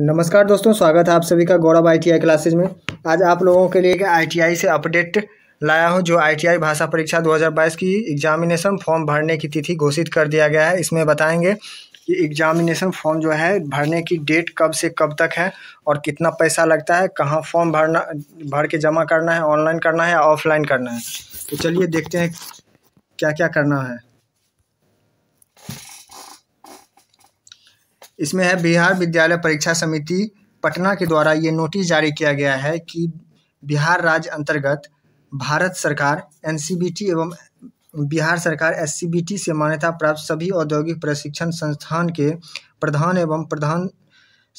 नमस्कार दोस्तों स्वागत है आप सभी का गौरव आईटीआई क्लासेज में आज आप लोगों के लिए आईटीआई से अपडेट लाया हूं जो आईटीआई भाषा परीक्षा 2022 की एग्जामिनेशन फॉर्म भरने की तिथि घोषित कर दिया गया है इसमें बताएंगे कि एग्जामिनेशन फॉर्म जो है भरने की डेट कब से कब तक है और कितना पैसा लगता है कहाँ फॉर्म भरना भर के जमा करना है ऑनलाइन करना है या ऑफलाइन करना है तो चलिए देखते हैं क्या क्या करना है इसमें है बिहार विद्यालय परीक्षा समिति पटना के द्वारा ये नोटिस जारी किया गया है कि बिहार राज्य अंतर्गत भारत सरकार एन एवं बिहार सरकार एस से मान्यता प्राप्त सभी औद्योगिक प्रशिक्षण संस्थान के प्रधान एवं प्रधान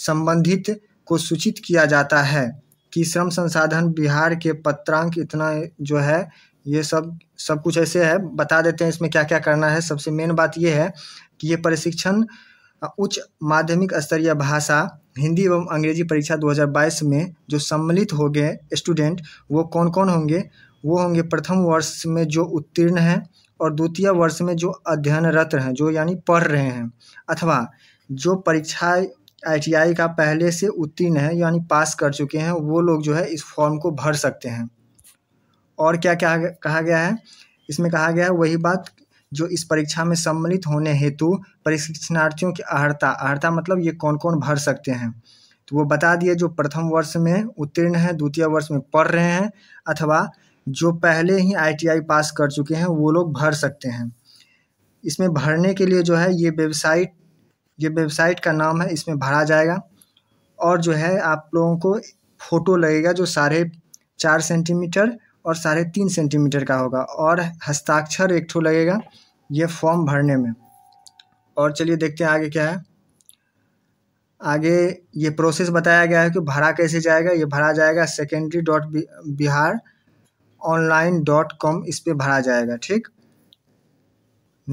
संबंधित को सूचित किया जाता है कि श्रम संसाधन बिहार के पत्रांक इतना जो है ये सब सब कुछ ऐसे है बता देते हैं इसमें क्या क्या करना है सबसे मेन बात ये है कि ये प्रशिक्षण उच्च माध्यमिक स्तरीय भाषा हिंदी एवं अंग्रेजी परीक्षा 2022 में जो सम्मिलित हो गए स्टूडेंट वो कौन कौन होंगे वो होंगे प्रथम वर्ष में जो उत्तीर्ण हैं और द्वितीय वर्ष में जो अध्ययनरत हैं जो यानी पढ़ रहे हैं अथवा जो परीक्षा आई का पहले से उत्तीर्ण है यानी पास कर चुके हैं वो लोग जो है इस फॉर्म को भर सकते हैं और क्या क्या कहा गया है इसमें कहा गया है वही बात जो इस परीक्षा में सम्मिलित होने हेतु प्रशिक्षणार्थियों की अर्हता अर्हता मतलब ये कौन कौन भर सकते हैं तो वो बता दिए जो प्रथम वर्ष में उत्तीर्ण हैं द्वितीय वर्ष में पढ़ रहे हैं अथवा जो पहले ही आईटीआई पास कर चुके हैं वो लोग भर सकते हैं इसमें भरने के लिए जो है ये वेबसाइट ये वेबसाइट का नाम है इसमें भरा जाएगा और जो है आप लोगों को फ़ोटो लगेगा जो साढ़े चार सेंटीमीटर और साढ़े तीन सेंटीमीटर का होगा और हस्ताक्षर एक ठो लगेगा ये फॉर्म भरने में और चलिए देखते हैं आगे क्या है आगे ये प्रोसेस बताया गया है कि भरा कैसे जाएगा ये भरा जाएगा secondary dot Bihar online dot com इस पर भरा जाएगा ठीक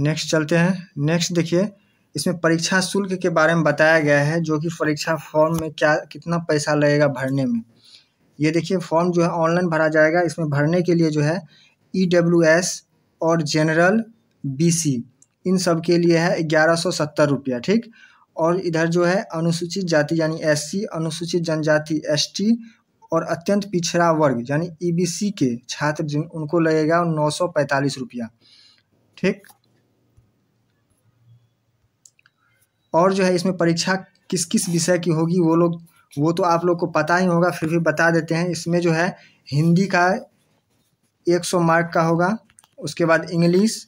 नेक्स्ट चलते हैं नेक्स्ट देखिए इसमें परीक्षा शुल्क के बारे में बताया गया है जो कि परीक्षा फॉर्म में क्या कितना पैसा लगेगा भरने में ये देखिए फॉर्म जो है ऑनलाइन भरा जाएगा इसमें भरने के लिए जो है ई डब्ल्यू एस और जनरल बी सी इन सब के लिए है ग्यारह सौ सत्तर रुपया ठीक और इधर जो है अनुसूचित जाति यानी एससी अनुसूचित जनजाति एसटी और अत्यंत पिछड़ा वर्ग यानी ईबीसी e के छात्र जिन उनको लगेगा नौ सौ पैंतालीस रुपया ठीक और जो है इसमें परीक्षा किस किस विषय की होगी वो लोग वो तो आप लोग को पता ही होगा फिर भी बता देते हैं इसमें जो है हिंदी का 100 मार्क का होगा उसके बाद इंग्लिश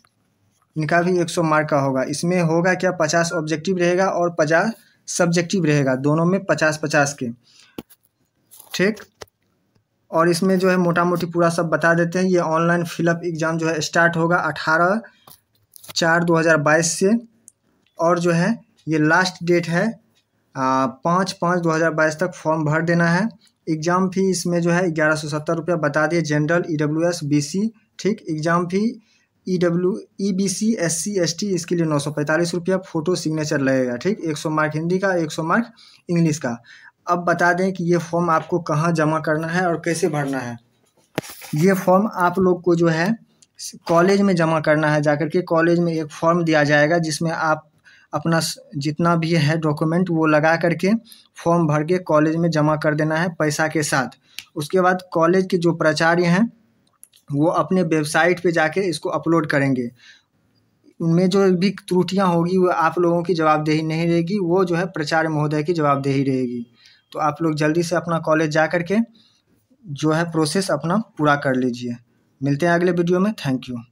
इनका भी 100 मार्क का होगा इसमें होगा क्या 50 ऑब्जेक्टिव रहेगा और 50 सब्जेक्टिव रहेगा दोनों में 50 50 के ठीक और इसमें जो है मोटा मोटी पूरा सब बता देते हैं ये ऑनलाइन फिलअप एग्ज़ाम जो है स्टार्ट होगा अठारह चार दो हज़ार बाईस से और जो है ये लास्ट डेट है पाँच पाँच दो हज़ार बाईस तक फॉर्म भर देना है एग्ज़ाम फ़ी इसमें जो है ग्यारह सौ सत्तर रुपया बता दिए general E W S B C ठीक exam fee E e W E e B C S C S T इसके लिए नौ सौ पैंतालीस रुपया फ़ोटो सिग्नेचर लगेगा ठीक एक सौ मार्क हिंदी का एक सौ मार्क इंग्लिश का अब बता दें कि ये फॉर्म आपको कहाँ जमा करना है और कैसे भरना है ये फॉर्म आप लोग को जो है कॉलेज में जमा करना है जाकर के कॉलेज में एक फॉर्म दिया जाएगा जिसमें आप अपना जितना भी है डॉक्यूमेंट वो लगा करके फॉर्म भर के कॉलेज में जमा कर देना है पैसा के साथ उसके बाद कॉलेज के जो प्राचार्य हैं वो अपने वेबसाइट पे जाके इसको अपलोड करेंगे उनमें जो भी त्रुटियां होगी वो आप लोगों की जवाबदेही नहीं रहेगी वो जो है प्राचार्य महोदय की जवाबदेही रहेगी तो आप लोग जल्दी से अपना कॉलेज जा करके जो है प्रोसेस अपना पूरा कर लीजिए मिलते हैं अगले वीडियो में थैंक यू